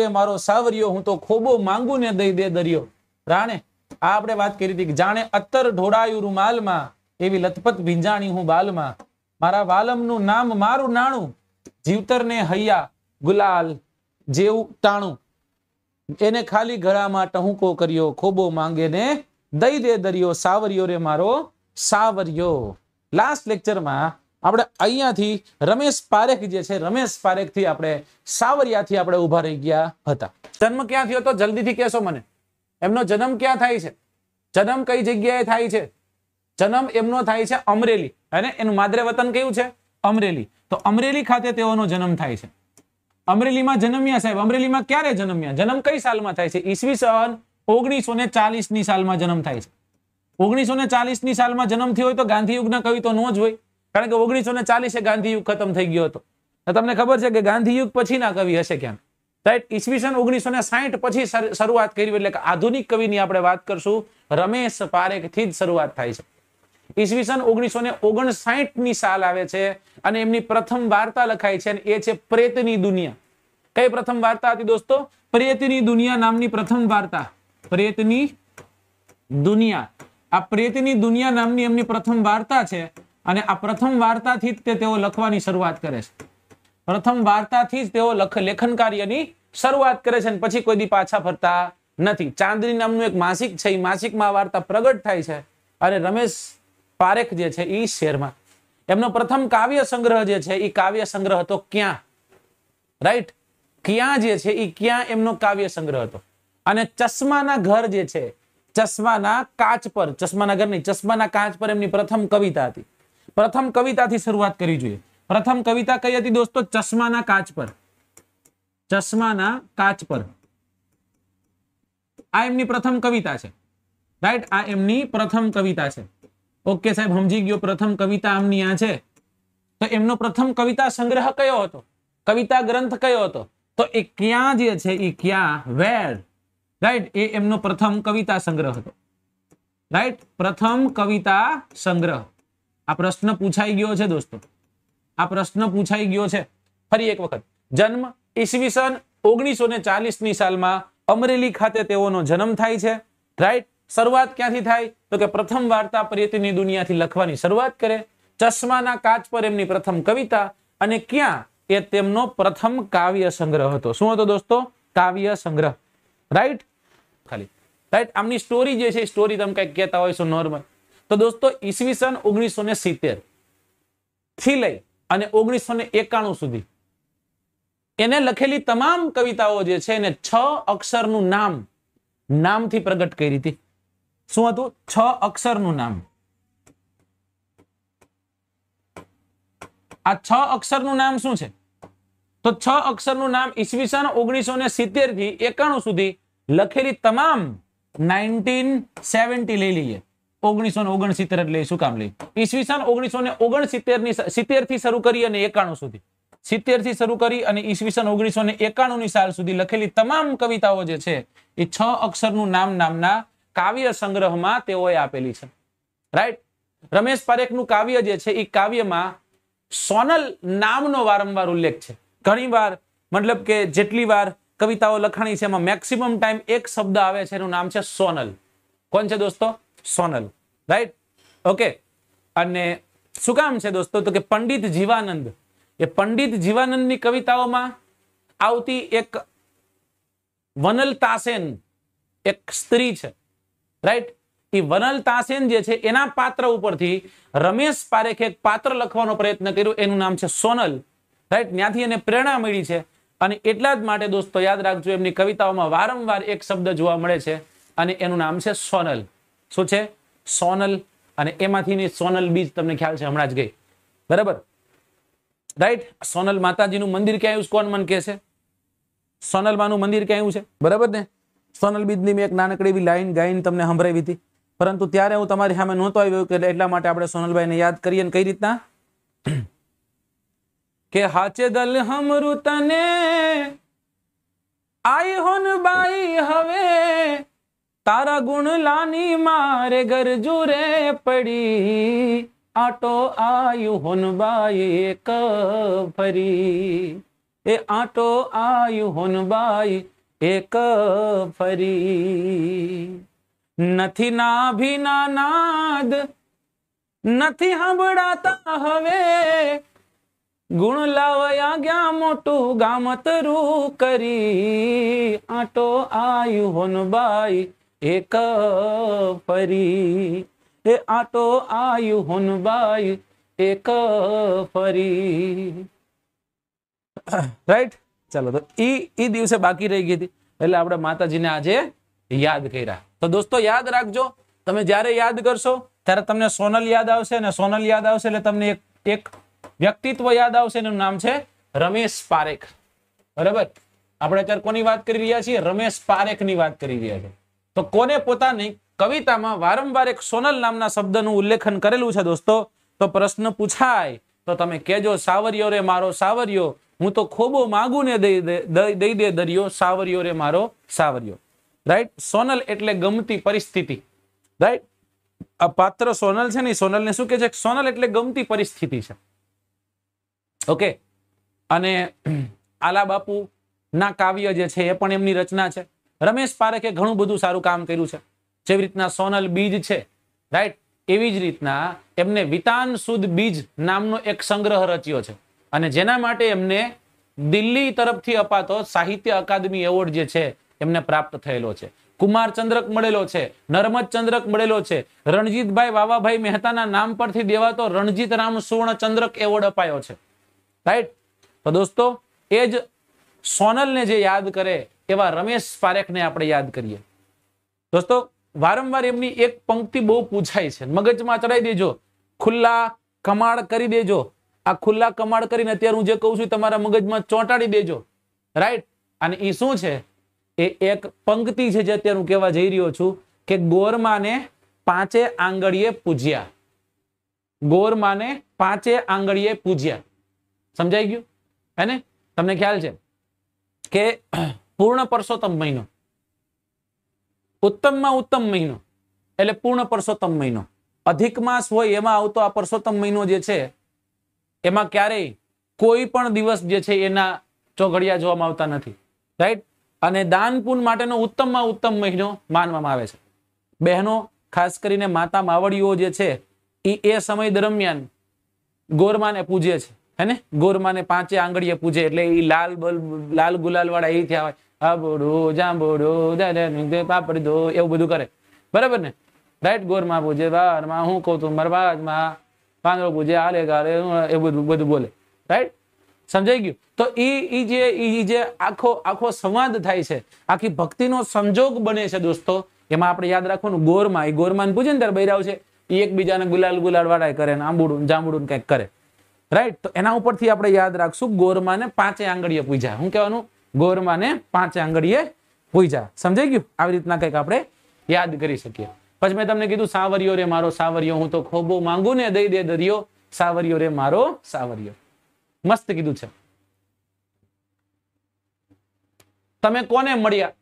રે મારો સાવરિયો હું તો ખોબો માંગુ ને દઈ દે દરિયો રાણે આ આપણે વાત કરી હતી કે જાણે અત્તર ઢોળાયું રૂમાલમાં એવી લથપથ ભીંજાણી હું બાલમાં મારા વાલમનું નામ મારું નાણું જીવતરને હૈયા ગુલાલ જેવું ટાણું એને ખાલી ગળામાં ટહુકો કર્યો ખોબો માંગે ને દઈ દે દરિયો સાવરિયો રે મારો સાવરિયો લાસ્ટ લેક્ચરમાં આપણે અહીંયાથી રમેશ પારેખ જે છે રમેશ પારેખ થી આપણે સાવરિયાથી આપણે ઉભા રહી ગયા હતા જન્મ ક્યાં થયો તો જલ્દીથી કહેશો મને એમનો જન્મ ક્યાં થાય છે જન્મ કઈ જગ્યાએ થાય છે જન્મ એમનો થાય છે અમરેલી અને એનું માદરે વતન કયું છે અમરેલી તો અમરેલી ખાતે તેઓનો જન્મ થાય છે અમરેલીમાં જન્મ્યા સાહેબ અમરેલીમાં ક્યારે જન્મ્યા જન્મ કઈ સાલમાં થાય છે ઈસવી ઓગણીસો ને ચાલીસ ની સાલમાં જન્મ થાય છે ઓગણીસો ને ચાલીસ ની સાલમાં જન્મ થયો હોય તો ગાંધી યુગના તો નો જ હોય કારણ કે ઓગણીસો ને ચાલીસે ગાંધી ખતમ થઈ ગયો હતો તમને ખબર છે કે ગાંધી યુગ પછીના કવિ હશે ક્યાંક રાઈટ ઈસવીસન ઓગણીસો ને સાહીઠ પછી શરૂઆત કરી એટલે કે આધુનિક કવિની આપણે વાત કરશું રમેશ પારેખ થી જ શરૂઆત થાય છે ઈસવીસન ઓગણીસો ને ઓગણસાઠ ની સાલ આવે છે અને એમની પ્રથમ વાર્તા લખાય છે એ છે પ્રેતની દુનિયા કઈ પ્રથમ વાર્તા હતી દોસ્તો પ્રેતની દુનિયા નામની પ્રથમ વાર્તા પ્રેતની દુનિયા આ પ્રેતની દુનિયા નામની એમની પ્રથમ વાર્તા છે અને આ પ્રથમ વાર્તાથી જ તેઓ લખવાની શરૂઆત કરે છે પ્રથમ વાર્તાથી જ તેઓ લેખન કાર્યની શરૂઆત કરે છે અને પછી કોઈ દી પાછા ફરતા નથી ચાંદની નામનું એક માસિક છે એ માસિકમાં વાર્તા પ્રગટ થાય છે અને રમેશ પારેખ જે છે એ શેરમાં એમનો પ્રથમ કાવ્ય સંગ્રહ જે છે એ કાવ્ય સંગ્રહ હતો ક્યાં રાઈટ ક્યાં જે છે એ ક્યાં એમનો કાવ્ય સંગ્રહ હતો અને ચશ્માના ઘર જે છે ચશ્માના કાચ પર ચશ્માના ઘર નહીં ચશ્માના કાચ પર એમની પ્રથમ કવિતા હતી પ્રથમ કવિતાથી શરૂઆત કરવી જોઈએ પ્રથમ કવિતા કઈ હતી દોસ્તો ચશ્માના કાચ પર ચશ્માના કાચ પર આ એમની પ્રથમ કવિતા છે રાઈટ આ એમની પ્રથમ કવિતા છે ઓકે સાહેબ સમજી ગયો પ્રથમ કવિતા આમની આ છે તો એમનો પ્રથમ કવિતા સંગ્રહ કયો હતો કવિતા ગ્રંથ કયો હતો તો એ ક્યાં જે છે એ ક્યાં વેર રાઈટ એ એમનો પ્રથમ કવિતા સંગ્રહ હતો રાઈટ પ્રથમ કવિતા સંગ્રહ આ પ્રશ્ન પૂછાઈ ગયો છે દોસ્તો આ પ્રશ્ન પૂછાઈ ગયો છે ફરી એક વખત જન્મ ઈસવીસન ઓગણીસો ને ચાલીસ ની સાલમાં અમરેલી ખાતે તેઓનો જન્મ થાય છે રાઈટ શરૂઆત ક્યાંથી થાય તો કે પ્રથમ વાર્તા પ્રેતની દુનિયાથી લખવાની શરૂઆત કરે ચશ્માના કાચ પર એમની પ્રથમ કવિતા અને ક્યાં એ તેમનો પ્રથમ કાવ્ય સંગ્રહ હતો શું હતો દોસ્તો કાવ્ય સંગ્રહ રાઈટ ખાલી રાઈટ આમની સ્ટોરી જે છે સ્ટોરી તમે કઈક કહેતા હોય છો નોર્મલ તો દોસ્તો ઈસવીસન ઓગણીસો ને સિત્તેર થી લઈ અને ઓગણીસો ને એકાણું સુધી એને લખેલી તમામ કવિતાઓ જે છે એને છ અક્ષરનું નામ નામથી પ્રગટ કરી હતી શું હતું છ અક્ષરનું નામ આ છ અક્ષરનું નામ શું છે તો છ અક્ષરનું નામ ઈસવીસન ઓગણીસો ને સિત્તેર થી એકાણું સુધી લખેલી તમામ નાઇન્ટીન સેવન્ટી લઈ લઈએ ઓગણીસો ને ઓગણસિત્તેર એટલે શું કામ લઈ ઈસવીસન ઓગણીસો ને ઓગણસિત્તેર ની સિત્તેર થી શરૂ કરી અને એકાણું સુધી સિત્તેર થી શરૂ કરી અને ઈસવીસન ઓગણીસો ને એકાણું ની સાલ સુધી લખેલી તમામ કવિતાઓ જે છે એ છ અક્ષરનું નામ નામના કાવ્ય સંગ્રહમાં તેઓએ આપેલી છે રાઈટ રમેશ નું કાવ્ય જે છે એ કાવ્યમાં સોનલ નામનો વારંવાર ઉલ્લેખ છે ઘણીવાર મતલબ કે જેટલી વાર કવિતાઓ લખાણી છે એમાં મેક્સિમમ ટાઈમ એક શબ્દ આવે છે એનું નામ છે સોનલ કોણ છે દોસ્તો સોનલ રાઈટ ઓકે અને શું કામ છે દોસ્તો તો કે પંડિત જીવાનંદ એ પંડિત જીવાનંદની કવિતાઓમાં આવતી એક વનલ તાસેન એક સ્ત્રી છે રાઈટ એ વનલ તાસેન જે છે એના પાત્ર ઉપરથી રમેશ પારેખે એક પાત્ર લખવાનો પ્રયત્ન કર્યો એનું નામ છે સોનલ રાઈટ ત્યાંથી એને પ્રેરણા મળી છે અને એટલા જ માટે દોસ્તો યાદ રાખજો એમની કવિતાઓમાં વારંવાર એક શબ્દ જોવા મળે છે અને એનું નામ છે સોનલ શું છે સોનલ અને એમાંથી સોનલ બીજ તમને ખ્યાલ છે હમણાં જ ગઈ બરાબર રાઈટ સોનલ માતાજીનું મંદિર ક્યાં આવ્યું કોણ મન કહે છે સોનલ માનું મંદિર ક્યાં આવ્યું છે બરાબર ને સોનલ બીજની મેં એક નાનકડી એવી લાઈન ગાઈને તમને સંભળાવી હતી પરંતુ ત્યારે હું તમારી સામે નહોતો આવ્યો કે એટલા માટે આપણે સોનલભાઈને યાદ કરીએ કઈ રીતના કે હાચે દલ હમરુ તને આઈ હોન બાઈ હવે તારા ગુણ લાની મારે ગરજુ રે પડી આટો આયુ હોનબાઈ એક ફરી એ આટો આયુ હોનબાઈ એક ફરી નથી ના ભીના નાદ નથી સાંભળાતા હવે ગુણ લાવયા ગયા મોટું ગામતરું કરી આટો આયુ હોનબાઈ એક ફરી એ આટો આયુ હુન બાય એક ફરી રાઈટ ચાલો તો ઈ દિવસે બાકી રહી ગઈ હતી એટલે આપણે માતાજીને આજે યાદ કર્યા તો દોસ્તો યાદ રાખજો તમે જ્યારે યાદ કરશો ત્યારે તમને સોનલ યાદ આવશે અને સોનલ યાદ આવશે એટલે તમને એક એક વ્યક્તિત્વ યાદ આવશે એનું નામ છે રમેશ પારેખ બરાબર આપણે અત્યારે કોની વાત કરી રહ્યા છીએ રમેશ પારેખ ની વાત કરી રહ્યા છીએ તો કોને પોતાની કવિતામાં વારંવાર એક સોનલ નામના શબ્દનું ઉલ્લેખન કરેલું છે દોસ્તો તો પ્રશ્ન પૂછાય તો તમે કેજો સાવરિયો રે મારો સાવરિયો હું તો ખોબો માગું ને દઈ દે દરિયો સાવરિયો રે મારો સાવરિયો રાઈટ સોનલ એટલે ગમતી પરિસ્થિતિ રાઈટ આ પાત્ર સોનલ છે ને સોનલ ને શું કે છે સોનલ એટલે ગમતી પરિસ્થિતિ છે ઓકે અને આલા બાપુ ના કાવ્ય જે છે એ પણ એમની રચના છે રમેશ પારેખે ઘણું બધું સારું કામ કર્યું છે જેવી રીતના સોનલ બીજ છે રાઈટ એવી જ રીતના એમને વિતાન સુદ બીજ નામનો એક સંગ્રહ રચ્યો છે અને જેના માટે એમને દિલ્હી તરફથી અપાતો સાહિત્ય અકાદમી એવોર્ડ જે છે એમને પ્રાપ્ત થયેલો છે કુમાર ચંદ્રક મળેલો છે નર્મદ ચંદ્રક મળેલો છે રણજીતભાઈ વાવાભાઈ મહેતાના નામ પરથી દેવાતો રણજીત રામ સુવર્ણ ચંદ્રક એવોર્ડ અપાયો છે રાઈટ તો દોસ્તો એ જ સોનલને જે યાદ કરે એવા રમેશ પારેખને આપણે યાદ કરીએ દોસ્તો વારંવાર એમની એક પંક્તિ બહુ પૂછાય છે મગજમાં ચડાવી દેજો ખુલ્લા કમાડ કરી દેજો આ ખુલ્લા કમાડ કરીને અત્યારે હું જે કહું છું તમારા મગજમાં ચોંટાડી દેજો રાઈટ અને એ શું છે એ એક પંક્તિ છે જે અત્યારે હું કહેવા જઈ રહ્યો છું કે ગોરમાને પાંચે આંગળીએ પૂજ્યા ગોરમાને પાંચે આંગળીએ પૂજ્યા સમજાઈ ગયું હે તમને ખ્યાલ છે કે પૂર્ણ પરસોત્તમ મહિનો ઉત્તમમાં ઉત્તમ મહિનો એટલે પૂર્ણ પરસોત્તમ મહિનો અધિક માસ હોય એમાં આવતો આ પરસોત્તમ મહિનો જે છે એમાં ક્યારેય કોઈ પણ દિવસ જે છે એના ચોઘડિયા જોવામાં આવતા નથી રાઈટ અને દાન પુન માટેનો ઉત્તમમાં ઉત્તમ મહિનો માનવામાં આવે છે બહેનો ખાસ કરીને માતા માવડીઓ જે છે એ એ સમય દરમિયાન ગોરમાને પૂજે છે હે ને ગોરમાને પાંચે આંગળીએ પૂજે એટલે એ લાલ લાલ ગુલાલ વાળા એ થયા હોય આબોડું જાંબોડું દાદા એવું બધું કરે બરાબર ને રાઈટ ગોરમાં પૂજે બારમાં હું કહું તું મરવાજમાં પાંદડો પૂજે આલે ગાલે બધું બોલે રાઈટ સમજાઈ ગયું તો એ જે આખો આખો સંવાદ થાય છે આખી ભક્તિનો સંજોગ બને છે દોસ્તો એમાં આપણે યાદ રાખવાનું ગોરમાં એ ગોરમાં પૂજે ને ત્યારે બૈરાવ છે એ એકબીજાને ગુલાલ ગુલાલ વાળા કરે ને આંબુડું જાંબુડું કંઈક કરે રાઈટ તો એના ઉપરથી આપણે યાદ રાખશું ગોરમાને પાંચે આંગળીએ પૂજા હું કહેવાનું ગોરમાને પાંચે આંગળીએ પૂજા સમજાઈ ગયું આવી રીતના કંઈક આપણે યાદ કરી શકીએ પછી મેં તમને કીધું સાવરિયો રે મારો સાવરિયો હું તો ખોબો માંગુ ને દઈ દે દરિયો સાવરિયો રે મારો સાવરિયો મસ્ત કીધું છે તમે કોને મળ્યા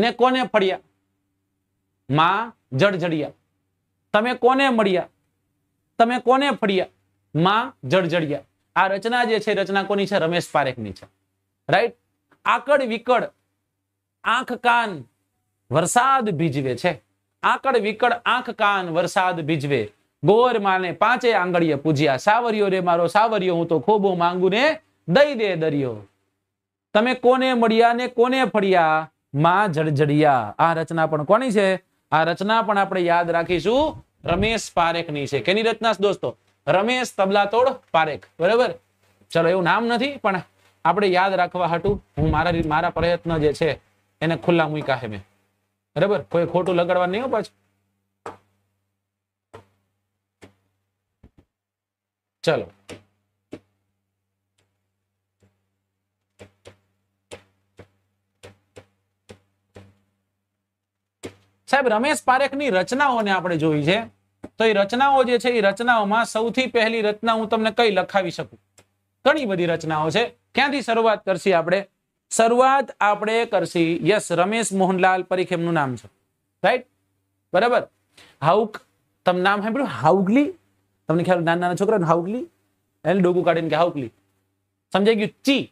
ને કોને ફળ્યા માં જળજડિયા તમે કોને મળ્યા તમે કોને ફળ્યા માં જળજડિયા આ રચના જે છે રચના કોની છે રમેશ પારેખની છે રાઈટ આકડ વિકડ આંખ કાન વરસાદ ભીજવે છે આકડ વિકડ આંખ કાન વરસાદ ભીજવે ગોર માને પાંચે આંગળીએ પૂજ્યા સાવરિયો રે મારો સાવરિયો હું તો ખોબો માંગુ ને દઈ દે દરિયો તમે કોને મળ્યા ને કોને ફળ્યા માં જડજડિયા આ રચના પણ કોની છે આ રચના પણ આપણે યાદ રાખીશું રમેશ પારેખ ની છે કેની રચના દોસ્તો રમેશ તબલા તોડ પારેખ બરાબર ચલો એવું નામ નથી પણ આપણે યાદ રાખવા હાટું હું મારા મારા પ્રયત્ન જે છે એને ખુલ્લા મૂક્યા હે મેં બરાબર કોઈ ખોટું લગાડવા નહીં પાછું ચલો સાહેબ રમેશ પારેખ ની રચનાઓને આપણે જોઈ છે તો એ રચનાઓ જે છે એ રચનાઓમાં સૌથી પહેલી રચના હું તમને કઈ લખાવી શકું ઘણી બધી રચનાઓ છે ક્યાંથી શરૂઆત કરશી આપણે શરૂઆત આપણે કરશી યસ રમેશ મોહનલાલ પરીખ એમનું નામ છે રાઈટ બરાબર હાઉક તમ નામ સાંભળ્યું હાઉગલી તમને ખ્યાલ નાના નાના છોકરા હાઉગલી એને ડોકું કાઢીને કે હાઉકલી સમજાઈ ગયું ચી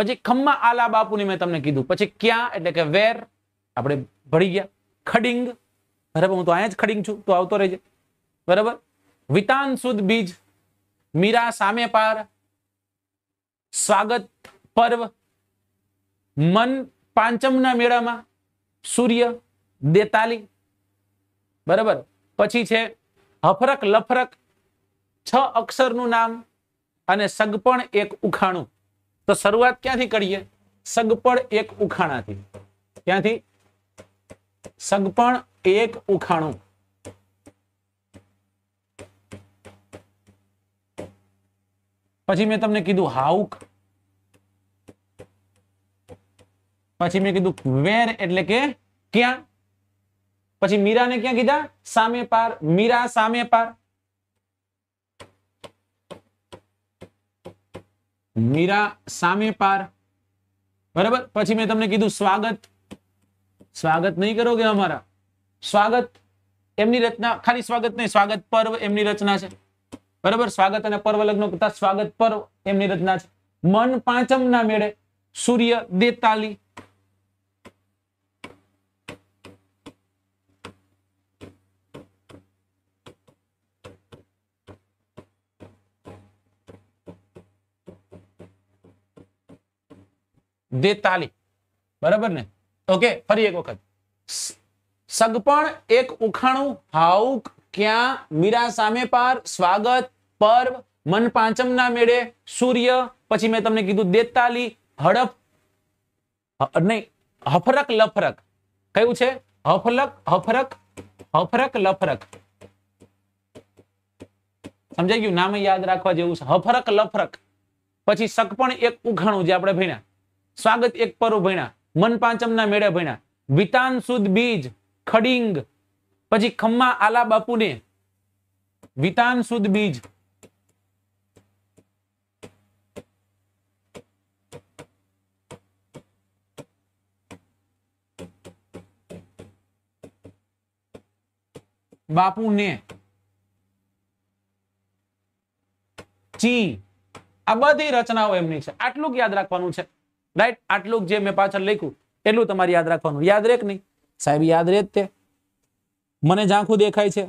પછી ખમ્મા આલા બાપુની મેં તમને કીધું પછી ક્યાં એટલે કે વેર આપણે ભળી ગયા ખડિંગ બરાબર હું તો અહીંયા જ ખડિંગ છું તો આવતો રહેજે બરાબર વિતાન સુદ બીજ મીરા સામે પાર સ્વાગત પર્વ મન પાંચમના મેળામાં સૂર્ય દેતાલી બરાબર પછી છે હફરક લફરક છ અક્ષરનું નામ અને સગપણ એક ઉખાણું તો શરૂઆત ક્યાંથી કરીએ સગપણ એક ઉખાણાથી ક્યાંથી સગપણ એક ઉખાણું પછી મેં તમને કીધું હાઉક પછી મેં કીધું વેર એટલે કે ક્યાં પછી મીરાને શું કીધું સામે પાર મીરા સામે પાર મીરા સામે પાર બરાબર પછી મેં તમને કીધું સ્વાગત સ્વાગત નહીં करोगे અમારું સ્વાગત એમની રચના ખાલી સ્વાગત નહીં સ્વાગત પર્વ એમની રચના છે બરાબર સ્વાગત અને પર્વ લગ્ન કરતા સ્વાગત પર્વ એમની રચના છે મન પાંચમ ના મેળે સૂર્ય દેતાલી દેતાલી બરાબર ને ઓકે ફરી એક વખત સગપણ એક ઉખાણું હાઉક ક્યાં મીરા સામે પાર સ્વાગત પર્વ મન ના મેળે સૂર્ય પછી મેં તમને કીધું દેતાલી હડપ નહી હફરક લફરક કયું છે હફલક હફરક હફરક લફરક સમજાઈ ગયું નામ યાદ રાખવા જેવું છે હફરક લફરક પછી સકપણ એક ઉઘાણું જે આપણે ભણ્યા સ્વાગત એક પરો ભણ્યા મન પાંચમના મેળે ભણ્યા વિતાન સુદ બીજ ખડિંગ પછી ખમ્મા આલા બાપુ ને વિતાન સુદ બીજ બાપુ ને ચી આ બધી રચનાઓ એમની છે આટલું યાદ રાખવાનું છે રાઈટ આટલું જે મેં પાછળ લખ્યું એટલું તમારે યાદ રાખવાનું યાદ રેક નહીં સાહેબ યાદ રહે જ મને ઝાંખું દેખાય છે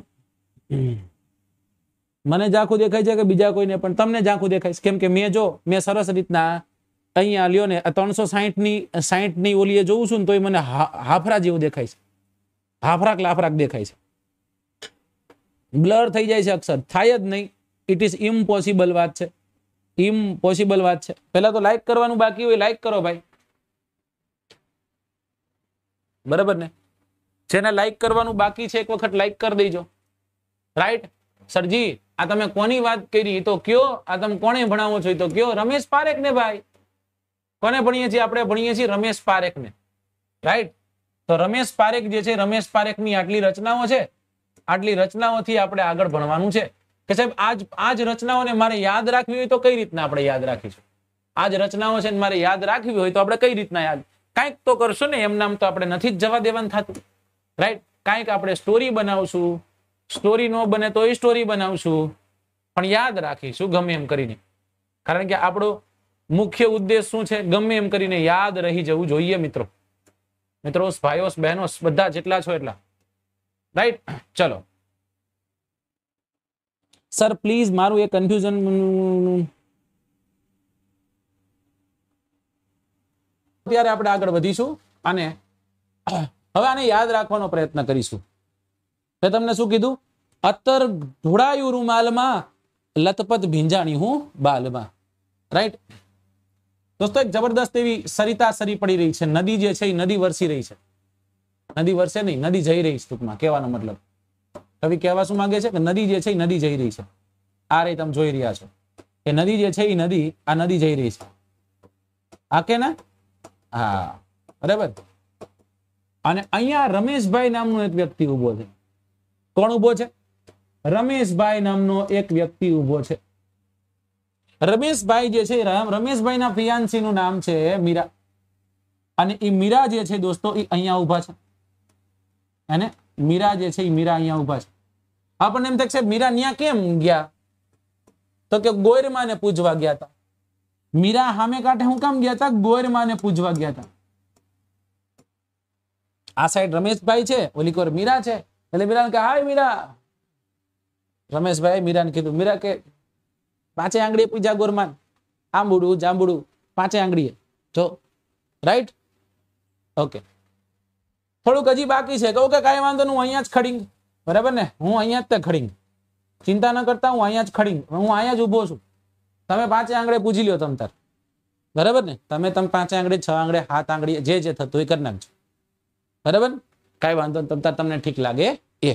મને ઝાંખું દેખાય છે કે બીજા કોઈને પણ તમને ઝાંખું દેખાય છે કેમ કે મેં જો મેં સરસ રીતના અહીંયા લ્યો ને ત્રણસો સાહીઠ ની સાહીઠની ની ઓલીએ જોઉં છું ને તોય મને હાફરા જેવું દેખાય છે હાફરાક લાફરાક દેખાય છે બ્લર થઈ જાય છે અક્ષર થાય જ નહીં ઇટ ઇઝ ઇમ્પોસિબલ વાત છે ઇમ્પોસિબલ વાત છે પહેલા તો લાઈક કરવાનું બાકી હોય લાઈક કરો ભાઈ બરાબર ને જેને લાઈક કરવાનું બાકી છે એક વખત લાઈક કરી દેજો રાઈટ સરજી આ તમે કોની વાત કરી તો કયો આ તમે કોને ભણાવો છો તો કયો રમેશ પારેખ ને ભાઈ કોને ભણીએ છીએ આપણે ભણીએ છીએ રમેશ પારેખ ને રાઈટ તો રમેશ પારેખ જે છે રમેશ પારેખ ની આટલી રચનાઓ છે આટલી રચનાઓથી આપણે આગળ ભણવાનું છે કે સાહેબ આજ આજ રચનાઓને મારે યાદ રાખવી હોય તો કઈ રીતના આપણે યાદ રાખીશું આજ રચનાઓ છે મારે યાદ રાખવી હોય તો આપણે કઈ રીતના યાદ કાંઈક તો કરશું ને એમ નામ તો આપણે નથી જવા દેવાનું થતું રાઈટ કાંઈક આપણે સ્ટોરી બનાવશું સ્ટોરી ન બને તો એ સ્ટોરી બનાવશું પણ યાદ રાખીશું ગમે એમ કરીને કારણ કે આપણો મુખ્ય ઉદ્દેશ શું છે ગમે એમ કરીને યાદ રહી જવું જોઈએ મિત્રો મિત્રો ભાઈઓસ બહેનોસ બધા જેટલા છો એટલા રાઈટ ચલો સર પ્લીઝ મારું એ કન્ફ્યુઝન અત્યારે આપણે આગળ વધીશું અને હવે આને યાદ રાખવાનો પ્રયત્ન કરીશું મેં તમને શું કીધું અત્તર ઢોળાયું રૂમાલમાં લથપથ ભીંજાણી હું બાલમાં રાઈટ દોસ્તો એક જબરદસ્ત એવી સરિતા સરી પડી રહી છે નદી જે છે એ નદી વરસી રહી છે નદી વરસે નહીં નદી જઈ રહી છે ટૂંકમાં કહેવાનો મતલબ કવિ કહેવા શું માંગે છે કે નદી જે છે એ નદી જઈ રહી છે આ રહી તમે જોઈ રહ્યા છો કે નદી જે છે એ નદી આ નદી જઈ રહી છે આ કે ને હા બરાબર અને અહીંયા રમેશભાઈ નામનો એક વ્યક્તિ ઉભો છે કોણ ઉભો છે રમેશભાઈ નામનો એક વ્યક્તિ ઉભો છે રમેશભાઈ જે છે રમેશભાઈ ના ફિયાન્સી નું નામ છે મીરા અને એ મીરા જે છે દોસ્તો એ અહીંયા ઉભા છે અને મીરા જે છે એ મીરા અહીંયા ઉભા છે આપણને એમ થાય છે મીરા ન્યા કેમ ગયા તો કે ગોયરમાને પૂજવા ગયા હતા મીરા સામે કાંઠે હું કામ ગયા હતા ગોયરમાને પૂજવા ગયા હતા આ સાઈડ રમેશભાઈ છે ઓલી કોર મીરા છે એટલે મીરાને કે હાય મીરા રમેશભાઈ મીરાને કીધું મીરા કે પાંચે આંગળીએ પૂજા ગોરમાન આંબુડું જાંબુડું પાંચે આંગળીએ જો રાઈટ ઓકે થોડુંક હજી બાકી છે કહું કે કાંઈ વાંધો હું અહીંયા જ ખડીંગ બરાબર ને હું અહીંયા જ તે ખડીંગ ચિંતા ન કરતા હું અહીંયા જ ખડીંગ હું અહીંયા જ ઊભો છું તમે પાંચે આંગળે પૂજી લ્યો તમ તાર બરાબર ને તમે તમે પાંચે આંગળે છ આંગળે સાત આંગળીએ જે જે થતું એ કરી નાખજો બરાબર કાંઈ વાંધો તમ તમને ઠીક લાગે એ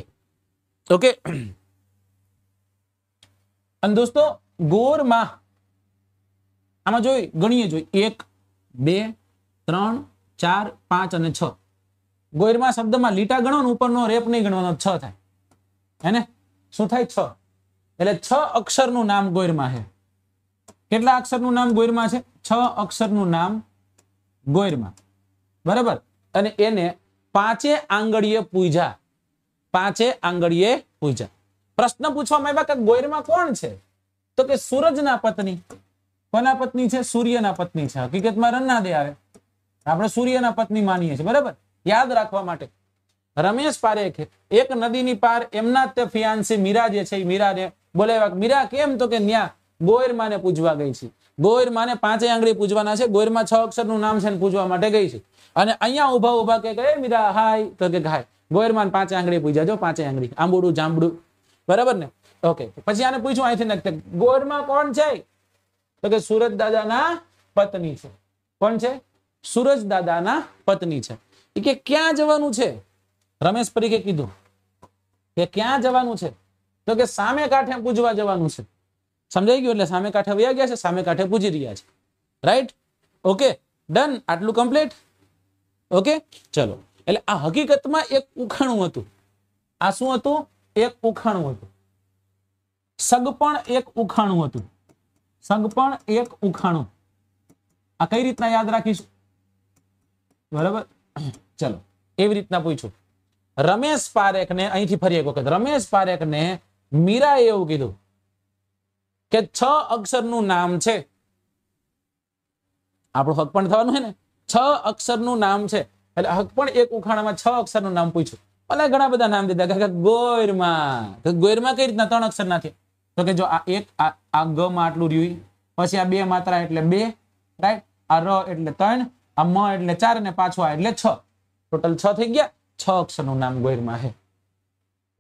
ઓકે અને દોસ્તો ગોરમાં આમાં જોઈ ગણીએ જોઈ એક બે ત્રણ ચાર પાંચ અને છ ગોયરમાં શબ્દમાં લીટા ગણો ઉપરનો રેપ નહીં ગણવાનો છ થાય હેને શું થાય છ એટલે છ અક્ષરનું નામ ગોયરમાં છે કેટલા અક્ષરનું નામ ગોયરમાં છે છ અક્ષરનું નામ ગોયરમાં બરાબર અને એને પાંચે આંગળીએ પૂજા પાંચે આંગળીએ પૂજા પ્રશ્ન પૂછવામાં આવ્યા કે ગોયરમાં કોણ છે તો કે સૂરજના પત્ની કોના પત્ની છે સૂર્યના પત્ની છે હકીકતમાં રન્નાદે આવે આપણે સૂર્યના પત્ની માનીએ છીએ બરાબર યાદ રાખવા માટે રમેશ પારેખે એક નદીની પાર એમના તે ફિયાન્સી મીરા જે છે એ મીરાને બોલાવ્યા મીરા કેમ તો કે ન્યા ગોયરમાને પૂજવા ગઈ છે ગોર માને પાંચે આંગળી પૂજવાના છે ગોયરમાં છ અક્ષરનું નામ છે પૂજવા માટે ગઈ છે અને અહીંયા ઉભા ઉભા કે કહે મીરા હાય તો કે હાય ગોયરમાન પાંચે આંગળી પૂજા જો પાંચે આંગળી આંબુડું જાંબડું બરાબર ને ઓકે પછી આને પૂછ્યું અહીંથી નક્કી ગોયરમાં કોણ છે તો કે સુરજ દાદાના પત્ની છે કોણ છે સુરજ દાદાના પત્ની છે કે ક્યાં જવાનું છે રમેશ પરીખે કીધું કે ક્યાં જવાનું છે તો કે સામે કાંઠે પૂજવા જવાનું છે સમજાઈ ગયું એટલે સામે કાંઠે વયા ગયા છે સામે કાંઠે પૂજી રહ્યા છે રાઈટ ઓકે ડન આટલું કમ્પ્લીટ ઓકે ચલો એટલે આ હકીકતમાં એક ઉખાણું હતું આ શું હતું એક ઉખાણું હતું સગપણ એક ઉખાણું હતું સગપણ એક ઉખાણું આ કઈ રીતના યાદ રાખીશું બરાબર ચલો એવી રીતના પૂછ્યું રમેશ પારેખ ને અહીંથી ફરી એક વખત રમેશ પારેખ ને મીરા એવું કીધું કે છ અક્ષરનું નામ છે આપણું હક પણ થવાનું છે ને છ અક્ષરનું નામ છે એટલે હક પણ એક ઉખાણામાં છ અક્ષરનું નામ પૂછ્યું ભલે ઘણા બધા નામ દીધા કે ગોયરમાં ગોયરમાં કઈ રીતના ત્રણ અક્ષર નાખે તો કે જો આ એક આ ગ માં આટલું રહ્યું પછી આ બે માત્રા એટલે બે રાઈટ આ ર એટલે ત્રણ આ મ એટલે ચાર અને પાછો આ એટલે છ ટોટલ છ થઈ ગયા છ અક્ષરનું નામ ગોયરમાં છે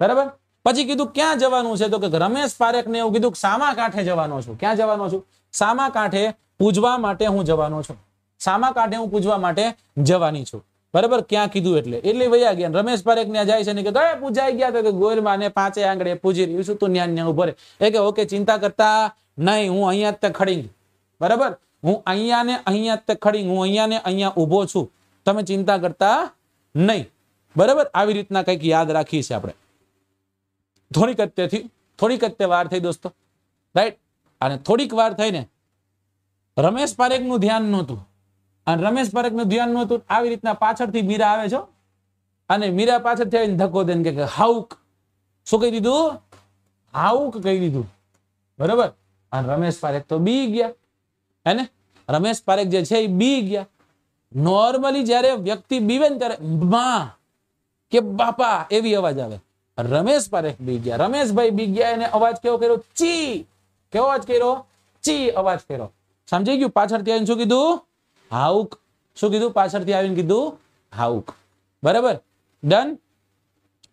બરાબર પછી કીધું ક્યાં જવાનું છે તો કે રમેશ પારેખ ને એવું કીધું સામા કાંઠે જવાનો છું ક્યાં જવાનો છું સામા કાંઠે પૂજવા માટે હું જવાનો છું સામા કાંઠે હું પૂજવા માટે જવાની છું બરાબર ક્યાં કીધું એટલે એટલે વૈયા ગયા રમેશ પારેખ ને જાય છે ને કે ગયા પૂજાઈ ગયા તો કે ગોરમાં ને પાંચે આંગળે પૂજી રહ્યું છું તું ન્યા ન્યા ઉભો એ કે ઓકે ચિંતા કરતા નહીં હું અહીંયા જ ખડી બરાબર હું અહીંયા ને અહીંયા જ ખડી હું અહીંયા ને અહીંયા ઉભો છું તમે ચિંતા કરતા નહીં બરાબર આવી રીતના કંઈક યાદ રાખીએ છીએ આપણે થોડીક અત્યથી થોડીક અત્ય વાર થઈ દોસ્તો રાઈટ અને થોડીક વાર થઈને રમેશ પારેખ નું ધ્યાન નહોતું અને રમેશ પારેખનું ધ્યાન નહોતું આવી રીતના પાછળથી મીરા આવે છો અને મીરા પાછળથી આવીને ધક્કો દઈને કે હાઉક શું કહી દીધું હાઉક કહી દીધું બરોબર અને રમેશ પારેખ તો બી ગયા હે રમેશ પારેખ જે છે એ બી ગયા નોર્મલી જ્યારે વ્યક્તિ બીવે ને ત્યારે માં કે બાપા એવી અવાજ આવે રમેશ પારેખ બી ગયા રમેશભાઈ બી ગયા એને અવાજ કેવો કર્યો ચી કેવો અવાજ કર્યો ચી અવાજ કર્યો સમજી ગયું પાછળથી આવીને શું કીધું હાઉક શું કીધું પાછળથી આવીને કીધું હાઉક બરાબર ડન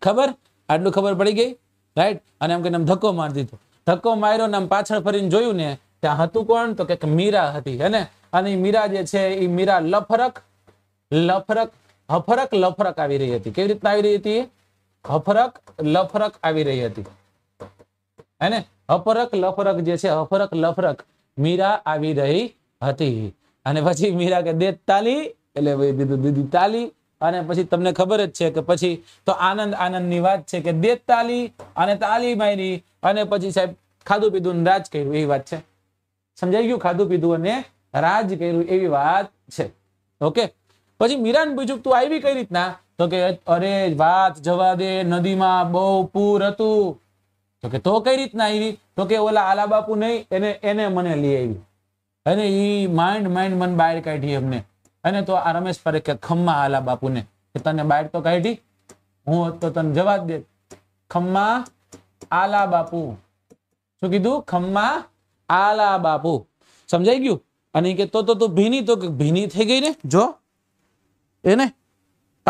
ખબર આટલું ખબર પડી ગઈ રાઈટ અને એમ કહીને ધક્કો માર દીધો ધક્કો માર્યો ને આમ પાછળ ફરીને જોયું ને ત્યાં હતું કોણ તો કે મીરા હતી હે ને અને મીરા જે છે એ મીરા લફરક લફરક હફરક લફરક આવી રહી હતી કેવી રીતના આવી રહી હતી હફરક લફરક આવી રહી હતી હેને હફરક લફરક જે છે હફરક લફરક મીરા આવી રહી હતી અને પછી મીરા કે દે તાલી એટલે દીદી તાલી અને પછી તમને ખબર જ છે કે પછી તો આનંદ આનંદ ની વાત છે કે દે તાલી અને તાલી મારી અને પછી સાહેબ ખાધું પીધું રાજ કર્યું એવી વાત છે સમજાઈ ગયું ખાધું પીધું અને રાજ કર્યું એવી વાત છે ઓકે પછી મીરાન પૂછ્યું તું આવી કઈ રીતના તો કે અરે વાત જવા દે નદીમાં બહુ પૂર હતું તો કે તો કઈ રીતના આવી તો કે ઓલા આલા બાપુ નહીં એને એને મને લઈ આવી અને એ માઇન્ડ માઇન્ડ મન બહાર કાઢી એમને અને તો આ રમેશ ફરે કે ખમ્મા આલા બાપુને કે તને બહાર તો કાઢી હું તો તને જવા દે ખમ્મા આલા બાપુ શું કીધું ખમ્મા આલા બાપુ સમજાઈ ગયું અને કે તો તું ભીની તો ભીની થઈ ગઈ ને જો એને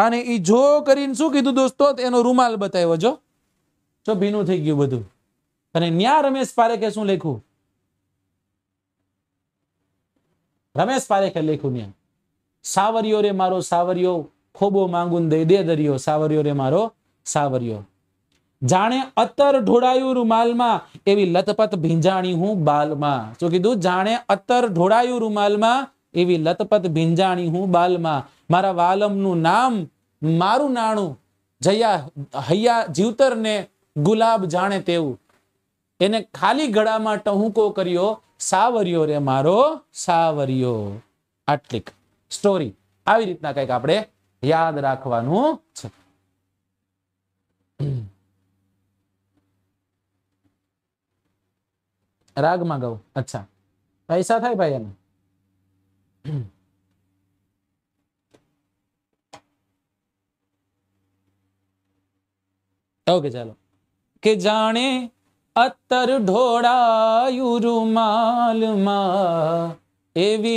અને એ જો કરીને શું કીધું દોસ્તો એનો રૂમાલ બતાવ્યો જો જો ભીનું થઈ ગયું બધું અને ન્યા રમેશ પારેખે શું લખ્યું રમેશ પારેખે લખ્યું ન્યા સાવરિયો રે મારો સાવરિયો ખોબો માંગુન દઈ દે દરિયો સાવરિયો રે મારો સાવરિયો જાણે અત્તર ઢોળાયું રૂમાલમાં એવી લતપત ભીંજાણી હું બાલમાં શું કીધું જાણે અત્તર ઢોળાયું રૂમાલમાં એવી લતપત ભીંજાણી હું બાલમાં મારા વાલમનું નામ મારું નાણું જયા હૈયા જીવતરને ગુલાબ જાણે તેવું એને ખાલી ગળામાં ટહુકો કર્યો સાવર્યો રે મારો સાવર્યો આટલીક સ્ટોરી આવી રીતના કંઈક આપણે યાદ રાખવાનું છે રાગમાં ગૌ અચ્છા પૈસા થાય ભાઈ એના ઓકે ચાલો કે જાણે અત્તર ઢોળાયું રૂમાલમાં એવી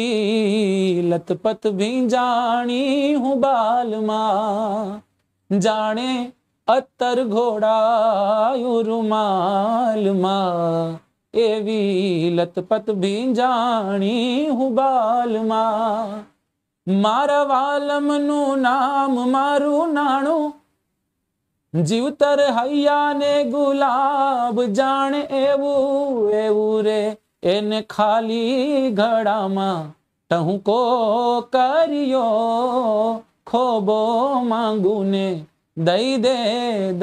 લતપત જાણી હું બાલમાં જાણે અત્તર ઘોડાયું રૂમાલમાં એવી લથપથ ભીંજાણી હુબાલમાં મારા વાલમનું નામ મારું નાણું જીવતર હૈયાને ગુલાબ જાણે એવું એવું રે એને ખાલી ઘડામાં ટહુકો કર્યો ખોબો માંગુને દઈ દે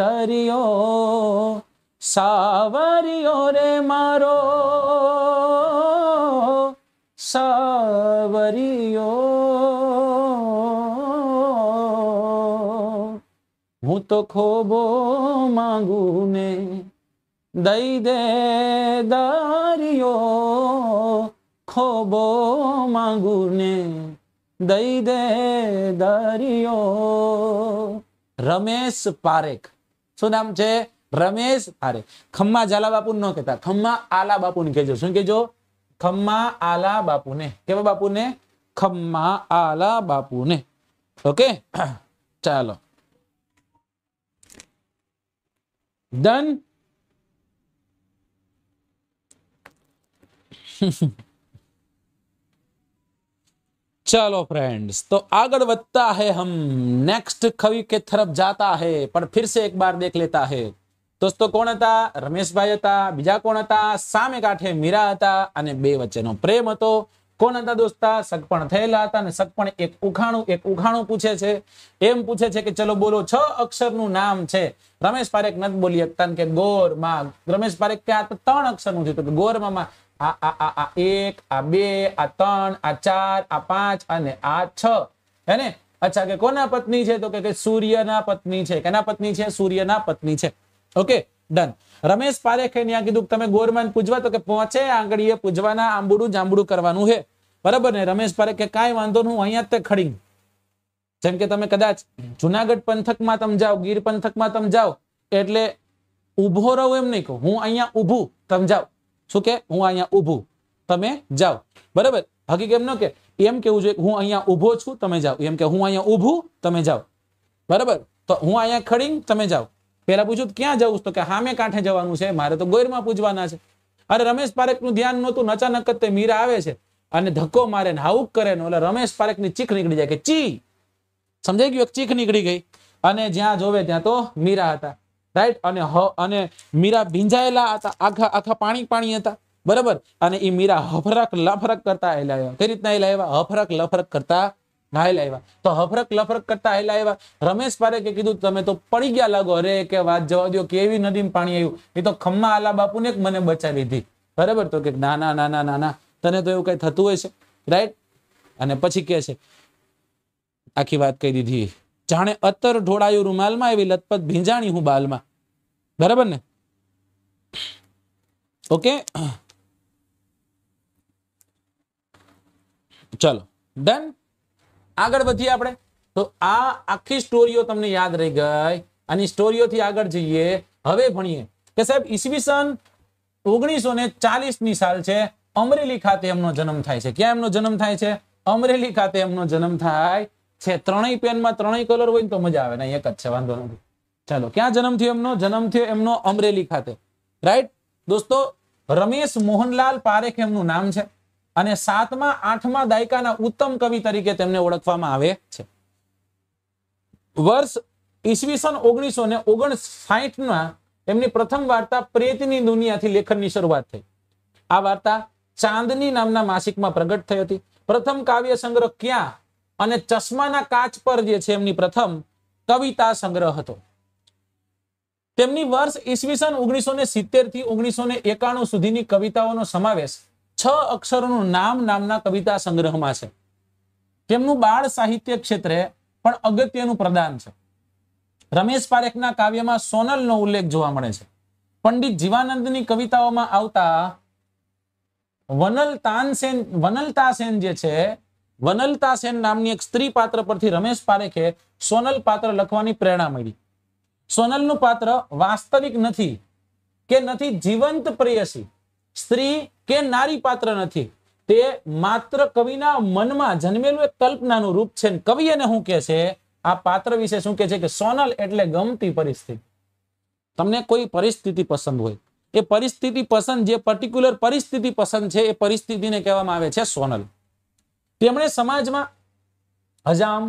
દરિયો સાવરિયો રે મારો સાવરિયો હું તો ખોબો માંગુ ને દઈ દે દારિયો ખોબો માંગુ ને દઈ દે દારિયો રમેશ પારેખ શું નામ છે રમેશ અરે ખમ્મા ઝાલા બાપુ ન કહેતા ખમ્મા આલા બાપુને કહેજો શું કહેજો ખમ્મા આલા બાપુને કેવા બાપુને ખમ્મા આલા બાપુને ઓકે ચાલો ડન चलो फ्रेंड्स तो आगड़ बढ़ता है हम नेक्स्ट कवि के तरफ जाता है पर फिर से एक बार देख लेता है દોસ્તો કોણ હતા રમેશભાઈ હતા બીજા કોણ હતા સામે કાંઠે મીરા હતા અને બે વચ્ચેનો પ્રેમ હતો કોણ હતા દોસ્તા સગપણ થયેલા હતા અને સગપણ એક ઉખાણું એક ઉખાણું પૂછે છે એમ પૂછે છે કે ચલો બોલો છ અક્ષરનું નામ છે રમેશ પારેખ નથી બોલી શકતા કે ગોર માં રમેશ પારેખ ત્યાં ત્રણ અક્ષરનું છે તો ગોર માં આ આ આ એક આ બે આ ત્રણ આ ચાર આ પાંચ અને આ છ હે ને અચ્છા કે કોના પત્ની છે તો કે સૂર્યના પત્ની છે કેના પત્ની છે સૂર્યના પત્ની છે ઓકે ડન રમેશ પારેખે ત્યાં કીધું તમે ગોરમાન પૂજવા તો કે પહોંચે આંગળીએ પૂજવાના આંબુડું જાંબુડું કરવાનું છે બરાબર ને રમેશ પારેખે કાંઈ વાંધો નહીં હું અહીંયા તે ખડી જેમ કે તમે કદાચ જુનાગઢ પંથકમાં તમે જાઓ ગીર પંથકમાં તમે જાઓ એટલે ઉભો રહો એમ નહીં કહું હું અહીંયા ઉભું તમે જાઓ શું કે હું અહીંયા ઉભું તમે જાઓ બરાબર હકીકત એમ ન કે એમ કેવું જોઈએ હું અહીંયા ઉભો છું તમે જાઓ એમ કે હું અહીંયા ઉભું તમે જાઓ બરાબર તો હું અહીંયા ખડી તમે જાઓ પેલા પૂછ્યું ક્યાં જવું તો કે હામે કાંઠે જવાનું છે મારે તો ગોયરમાં પૂજવાના છે અરે રમેશ પારેખ નું ધ્યાન નહોતું અચાનક જ તે મીરા આવે છે અને ધક્કો મારે ને હાઉક કરે ને એટલે રમેશ પારેખ ની ચીખ નીકળી જાય કે ચી સમજાઈ ગયું ચીખ નીકળી ગઈ અને જ્યાં જોવે ત્યાં તો મીરા હતા રાઈટ અને હ અને મીરા ભીંજાયેલા હતા આખા આખા પાણી પાણી હતા બરાબર અને એ મીરા હફરક લફરક કરતા એ લાવ્યા કઈ રીતના એ લાવ્યા હફરક લફરક કરતા હાલ આવ્યા તો હફરક લફરક કરતા હાલ આવ્યા રમેશ પારેખે કીધું તમે તો પડી ગયા લાગો અરે કે વાત જવા દો કેવી નદીમાં પાણી આવ્યું એ તો ખમ્મા આલા બાપુને મને બચાવી લીધી બરાબર તો કે નાના નાના નાના તને તો એવું કઈ થતું હોય છે રાઈટ અને પછી કે છે આખી વાત કહી દીધી જાણે અત્તર ઢોળાયું રૂમાલમાં એવી લથપથ ભીંજાણી હું બાલમાં બરાબર ને ઓકે ચલો ડન આગળ વધીએ આપણે તો આ આખી સ્ટોરીઓ તમને યાદ રહી ગઈ અને સ્ટોરીઓથી આગળ જઈએ હવે ભણીએ કે સાહેબ ઈસવીસન ઓગણીસો ને ચાલીસ ની સાલ છે અમરેલી ખાતે એમનો જન્મ થાય છે ક્યાં એમનો જન્મ થાય છે અમરેલી ખાતે એમનો જન્મ થાય છે ત્રણેય પેનમાં ત્રણેય કલર હોય ને તો મજા આવે ને એક જ છે વાંધો નથી ચાલો ક્યાં જન્મ થયો એમનો જન્મ થયો એમનો અમરેલી ખાતે રાઈટ દોસ્તો રમેશ મોહનલાલ પારેખ એમનું નામ છે અને સાતમા આઠમા દાયકાના ઉત્તમ કવિ તરીકે તેમને ઓળખવામાં આવે છે વર્ષ ઈસવીસન ઓગણીસો ને ઓગણસાઠમાં એમની પ્રથમ વાર્તા પ્રેતની દુનિયાથી લેખનની શરૂઆત થઈ આ વાર્તા ચાંદની નામના માસિકમાં પ્રગટ થઈ હતી પ્રથમ કાવ્ય સંગ્રહ ક્યાં અને ચશ્માના કાચ પર જે છે એમની પ્રથમ કવિતા સંગ્રહ હતો તેમની વર્ષ ઈસવીસન ઓગણીસો ને સિત્તેર થી ઓગણીસો ને એકાણું સુધીની કવિતાઓનો સમાવેશ છ અક્ષરોનું નામ નામના કવિતા સંગ્રહમાં છે તેમનું બાળ સાહિત્ય ક્ષેત્રે પણ અગત્યનું પ્રદાન છે રમેશ પારેખના કાવ્યમાં સોનલનો ઉલ્લેખ જોવા મળે છે પંડિત જીવાનંદની કવિતાઓમાં આવતા વનલતાનસેન વનલતાસેન જે છે વનલતાસેન નામની એક સ્ત્રી પાત્ર પરથી રમેશ પારેખે સોનલ પાત્ર લખવાની પ્રેરણા મળી સોનલનું પાત્ર વાસ્તવિક નથી કે નથી જીવંત પ્રેયસી સ્ત્રી કે નારી પાત્ર નથી તે માત્ર કવિના મનમાં જન્મેલું એક કલ્પનાનું રૂપ છે કવિ એને શું કે છે આ પાત્ર વિશે શું કે છે કે સોનલ એટલે ગમતી પરિસ્થિતિ તમને કોઈ પરિસ્થિતિ પસંદ હોય એ પરિસ્થિતિ પસંદ જે પર્ટિક્યુલર પરિસ્થિતિ પસંદ છે એ પરિસ્થિતિને કહેવામાં આવે છે સોનલ તેમણે સમાજમાં હજામ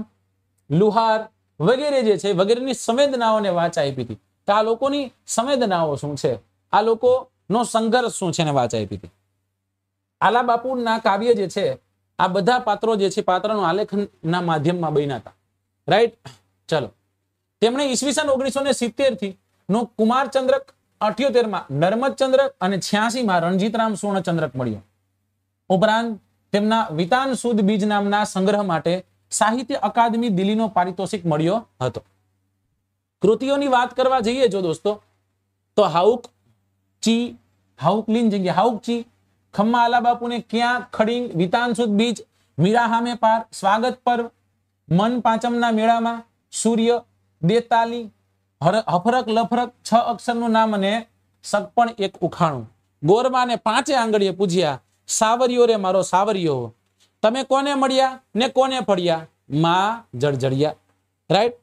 લુહાર વગેરે જે છે વગેરેની સંવેદનાઓને વાંચા આપી હતી તો આ લોકોની સંવેદનાઓ શું છે આ લોકોનો સંઘર્ષ શું છે એને વાંચા આપી હતી આલા બાપુના કાવ્ય જે છે આ બધા પાત્રો જે છે પાત્રનું આલેખનના માધ્યમમાં બન્યા હતા રાઈટ ચલો તેમણે ઈસવીસન ઓગણીસો ને સિત્તેર થી નો કુમાર ચંદ્રક અઠ્યોતેર માં નર્મદ ચંદ્રક અને છ્યાસી માં રણજીતરામ સુવર્ણચંદ્રક મળ્યો ઉપરાંત તેમના વિતાન સુદ બીજ નામના સંગ્રહ માટે સાહિત્ય અકાદમી દિલ્હીનો પારિતોષિક મળ્યો હતો કૃતિઓની વાત કરવા જઈએ જો દોસ્તો તો હાઉક ચી હાઉક લીન જગ્યા હાઉક ચી ખમ્મા આલા આલાબાપુને ક્યાં ખડીંગ વિતાનસુદ બીચ મીરાહામે પાર સ્વાગત પર્વ મન પાંચમના મેળામાં સૂર્ય દેતાલી હફરક લફરક છ અક્ષરનું નામ અને સગપણ એક ઉખાણું ગોરમાને પાંચે આંગળીએ પૂજ્યા સાવરિયો રે મારો સાવરિયો તમે કોને મળ્યા ને કોને પડ્યા માં જળજળિયા રાઈટ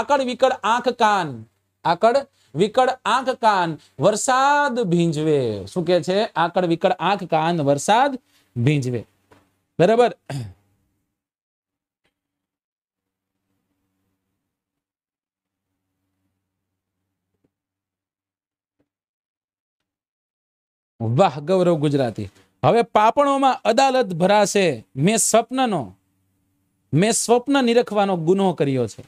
આકડ વિકળ આંખ કાન આકડ વિકળ આંખ કાન વરસાદ ભીંજવે શું કે છે આકડ વિકળ આંખ કાન વરસાદ ભીંજવે બરાબર વાહ ગૌરવ ગુજરાતી હવે પાપણોમાં અદાલત ભરાશે મેં સ્વપ્નનો મેં સ્વપ્ન નિરખવાનો ગુનો કર્યો છે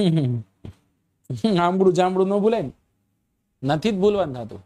આંબળું જાંબળું ન ભૂલાય ને નથી જ ભૂલવાનું થતું